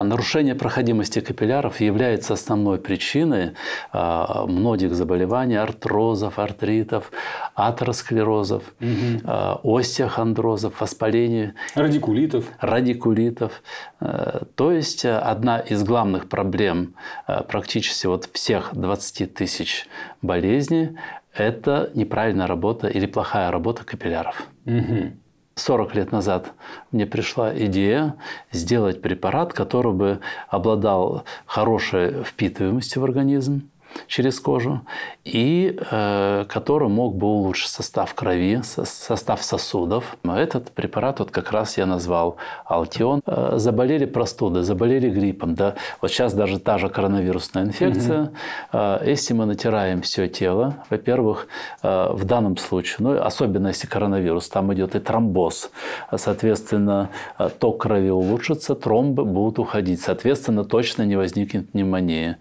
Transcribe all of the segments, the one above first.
А нарушение проходимости капилляров является основной причиной а, многих заболеваний, артрозов, артритов, атеросклерозов, угу. остеохондрозов, воспалений. Радикулитов. Радикулитов. Э, то есть э, одна из главных проблем э, практически вот всех 20 тысяч болезней – это неправильная работа или плохая работа капилляров. Угу. 40 лет назад мне пришла идея сделать препарат, который бы обладал хорошей впитываемостью в организм, через кожу, и э, который мог бы улучшить состав крови, со состав сосудов. Этот препарат вот как раз я назвал Алтион. Э, заболели простудой, заболели гриппом. Да? Вот сейчас даже та же коронавирусная инфекция. Угу. Э, если мы натираем все тело, во-первых, э, в данном случае, ну, особенно если коронавирус, там идет и тромбоз, соответственно, э, ток крови улучшится, тромбы будут уходить, соответственно, точно не возникнет пневмония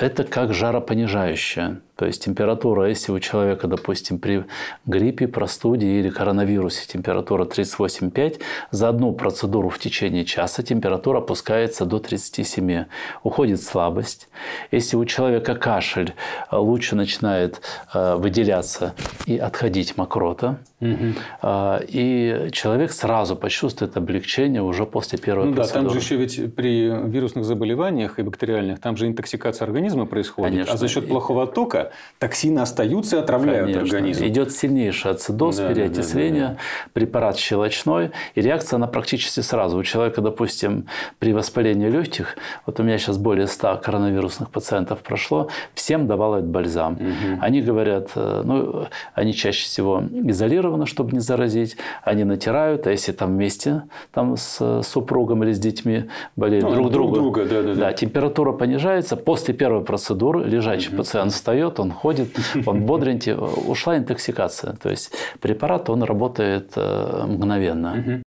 это как жаропонижающее. То есть температура, если у человека, допустим, при гриппе, простуде или коронавирусе температура 38,5, за одну процедуру в течение часа температура опускается до 37. Уходит слабость. Если у человека кашель, э, лучше начинает э, выделяться и отходить мокрота. Угу. И человек сразу почувствует облегчение уже после первой ну, процедуры. Да, там же еще ведь при вирусных заболеваниях и бактериальных, там же интоксикация организма происходит. А Конечно. А за счет плохого оттока токсины остаются и отравляют Конечно. организм. Идет сильнейший ацидоз, да, переокисление, да, да, да. препарат щелочной, и реакция она практически сразу. У человека, допустим, при воспалении легких, вот у меня сейчас более 100 коронавирусных пациентов прошло, всем давал этот бальзам. Угу. Они говорят, э, ну, они чаще всего изолированы, чтобы не заразить, они натирают, а если там вместе там с супругом или с детьми болеют ну, друг, друг друга, друга да, да, да. Да, температура понижается, после первой процедуры лежачий угу. пациент встает, он ходит, он бодренький. Ушла интоксикация. То есть препарат, он работает э, мгновенно.